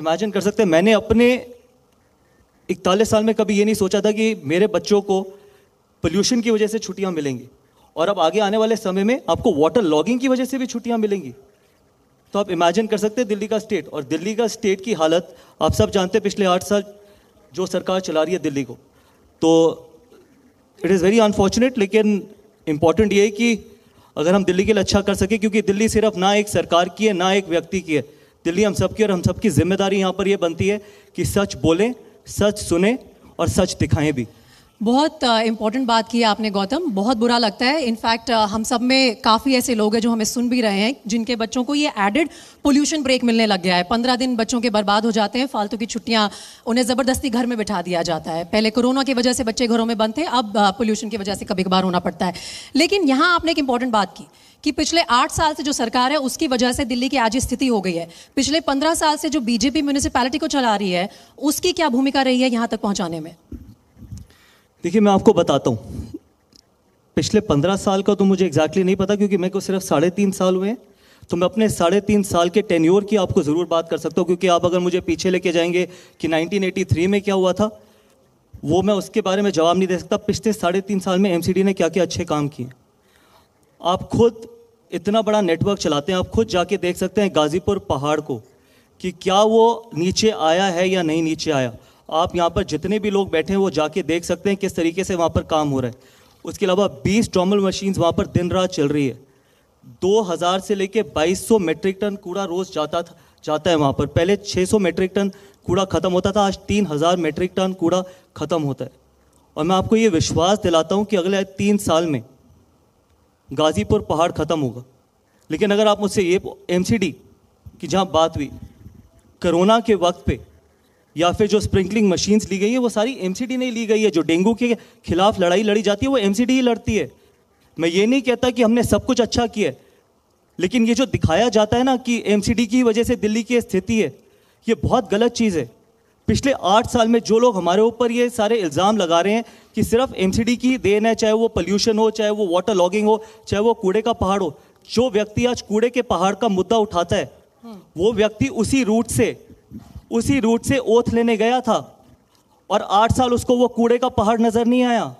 Imagine कर सकते हैं मैंने अपने इकतालीस साल में कभी ये नहीं सोचा था कि मेरे बच्चों को पोल्यूशन की वजह से छुट्टियाँ मिलेंगी और अब आगे आने वाले समय में आपको वाटर लॉगिंग की वजह से भी छुट्टियाँ मिलेंगी तो आप इमेजिन कर सकते हैं दिल्ली का स्टेट और दिल्ली का स्टेट की हालत आप सब जानते हैं पिछले आठ साल जो सरकार चला रही है दिल्ली को तो इट इज़ वेरी अनफॉर्चुनेट लेकिन इम्पॉर्टेंट ये है कि अगर हम दिल्ली के लिए अच्छा कर सकें क्योंकि दिल्ली सिर्फ ना एक सरकार की है ना एक व्यक्ति की है दिल्ली हम सबकी और हम सबकी जिम्मेदारी यहाँ पर यह बनती है कि सच बोलें सच सुने और सच दिखाएं भी बहुत इम्पॉर्टेंट बात की है आपने गौतम बहुत बुरा लगता है इनफैक्ट हम सब में काफ़ी ऐसे लोग हैं जो हमें सुन भी रहे हैं जिनके बच्चों को ये एडेड पोल्यूशन ब्रेक मिलने लग गया है पंद्रह दिन बच्चों के बर्बाद हो जाते हैं फालतू की छुट्टियाँ उन्हें ज़बरदस्ती घर में बिठा दिया जाता है पहले कोरोना की वजह से बच्चे घरों में बंद थे अब पोल्यूशन की वजह से कभी कभार होना पड़ता है लेकिन यहाँ आपने एक इम्पॉर्टेंट बात की कि पिछले आठ साल से जो सरकार है उसकी वजह से दिल्ली की आज स्थिति हो गई है पिछले पंद्रह साल से जो बीजेपी म्यूनिसिपैलिटी को चला रही है उसकी क्या भूमिका रही है यहाँ तक पहुँचाने में देखिए मैं आपको बताता हूँ पिछले पंद्रह साल का तो मुझे एग्जैक्टली नहीं पता क्योंकि मेरे को सिर्फ साढ़े तीन साल हुए हैं तो मैं अपने साढ़े तीन साल के टेन्योर की आपको ज़रूर बात कर सकता हूँ क्योंकि आप अगर मुझे पीछे लेके जाएंगे कि 1983 में क्या हुआ था वो मैं उसके बारे में जवाब नहीं दे सकता पिछले साढ़े तीन साल में एम ने क्या क्या अच्छे काम किए आप खुद इतना बड़ा नेटवर्क चलाते हैं आप खुद जाके देख सकते हैं गाज़ीपुर पहाड़ को कि क्या वो नीचे आया है या नहीं नीचे आया आप यहाँ पर जितने भी लोग बैठे हैं वो जाके देख सकते हैं किस तरीके से वहाँ पर काम हो रहा है उसके अलावा 20 ट्रॉमल मशीन्स वहाँ पर दिन रात चल रही है 2000 से लेके 2200 मेट्रिक टन कूड़ा रोज़ जाता था जाता है वहाँ पर पहले 600 मेट्रिक टन कूड़ा ख़त्म होता था आज 3000 मेट्रिक टन कूड़ा ख़त्म होता है और मैं आपको ये विश्वास दिलाता हूँ कि अगले तीन साल में गाज़ीपुर पहाड़ ख़त्म होगा लेकिन अगर आप मुझसे ये एम की जहाँ बात हुई कोरोना के वक्त पर या फिर जो स्प्रिंकलिंग मशीन्स ली गई है वो सारी एम नहीं ली गई है जो डेंगू के खिलाफ लड़ाई लड़ी जाती है वो एम ही लड़ती है मैं ये नहीं कहता कि हमने सब कुछ अच्छा किया लेकिन ये जो दिखाया जाता है ना कि एम की वजह से दिल्ली की स्थिति है ये बहुत गलत चीज़ है पिछले आठ साल में जो लोग हमारे ऊपर ये सारे इल्ज़ाम लगा रहे हैं कि सिर्फ एम की देन है चाहे वो पोल्यूशन हो चाहे वो वाटर लॉगिंग हो चाहे वो कूड़े का पहाड़ हो जो व्यक्ति आज कूड़े के पहाड़ का मुद्दा उठाता है वो व्यक्ति उसी रूट से उसी रूट से ओथ लेने गया था और आठ साल उसको वो कूड़े का पहाड़ नज़र नहीं आया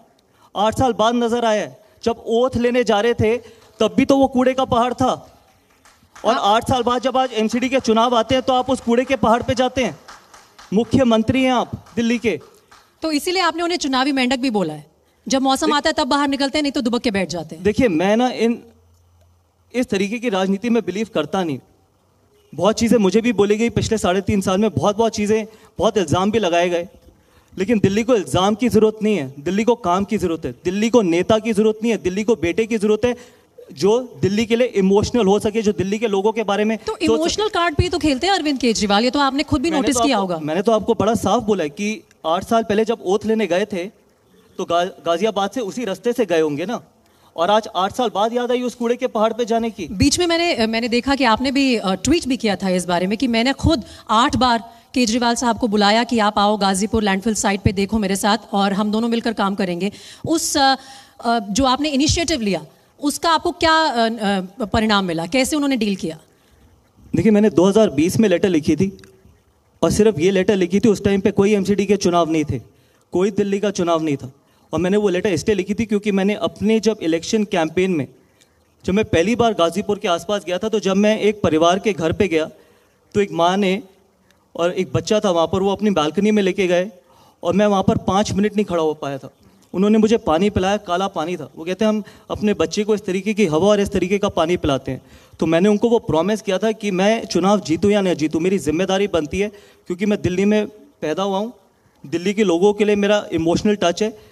आठ साल बाद नज़र आया जब ओथ लेने जा रहे थे तब भी तो वो कूड़े का पहाड़ था और हाँ। आठ साल बाद जब आज एमसीडी के चुनाव आते हैं तो आप उस कूड़े के पहाड़ पे जाते हैं मुख्यमंत्री हैं आप दिल्ली के तो इसीलिए आपने उन्हें चुनावी मेंढक भी बोला है जब मौसम आता है तब बाहर निकलते हैं नहीं तो दुबक के बैठ जाते हैं देखिए मैं ना इन इस तरीके की राजनीति में बिलीव करता नहीं बहुत चीज़ें मुझे भी बोली गई पिछले साढ़े तीन साल में बहुत बहुत चीज़ें बहुत इल्ज़ाम भी लगाए गए लेकिन दिल्ली को इल्ज़ाम की ज़रूरत नहीं है दिल्ली को काम की ज़रूरत है दिल्ली को नेता की ज़रूरत नहीं है दिल्ली को बेटे की ज़रूरत है जो दिल्ली के लिए इमोशनल हो सके जो दिल्ली के लोगों के बारे में तो इमोशनल कार्ड भी तो खेलते हैं अरविंद केजरीवाल ये तो आपने खुद भी नोटिस तो किया होगा मैंने तो आपको बड़ा साफ बोला है कि आठ साल पहले जब ओथ लेने गए थे तो गा, गाजियाबाद से उसी रास्ते से गए होंगे ना और आज आठ साल बाद याद आई उस कूड़े के पहाड़ पे जाने की बीच में मैंने मैंने देखा कि आपने भी ट्वीट भी किया था इस बारे में कि मैंने खुद आठ बार केजरीवाल साहब को बुलाया कि आप आओ गाजीपुर लैंडफिल साइट पे देखो मेरे साथ और हम दोनों मिलकर काम करेंगे उस जो आपने इनिशिएटिव लिया उसका आपको क्या परिणाम मिला कैसे उन्होंने डील किया देखिए मैंने 2020 में लेटर लिखी थी और सिर्फ ये लेटर लिखी थी उस टाइम पे कोई एमसीडी के चुनाव नहीं थे कोई दिल्ली का चुनाव नहीं था और मैंने वो लेटर इसलिए लिखी थी क्योंकि मैंने अपने जब इलेक्शन कैंपेन में जब मैं पहली बार गाज़ीपुर के आसपास गया था तो जब मैं एक परिवार के घर पे गया तो एक माँ ने और एक बच्चा था वहाँ पर वो अपनी बालकनी में लेके गए और मैं वहाँ पर पाँच मिनट नहीं खड़ा हो पाया था उन्होंने मुझे पानी पिलाया काला पानी था वो कहते हैं हम अपने बच्चे को इस तरीके की हवा और इस तरीके का पानी पिलाते हैं तो मैंने उनको वो प्रॉमिस किया था कि मैं चुनाव जीतूँ या नहीं जीतूँ मेरी जिम्मेदारी बनती है क्योंकि मैं दिल्ली में पैदा हुआ हूँ दिल्ली के लोगों के लिए मेरा इमोशनल टच है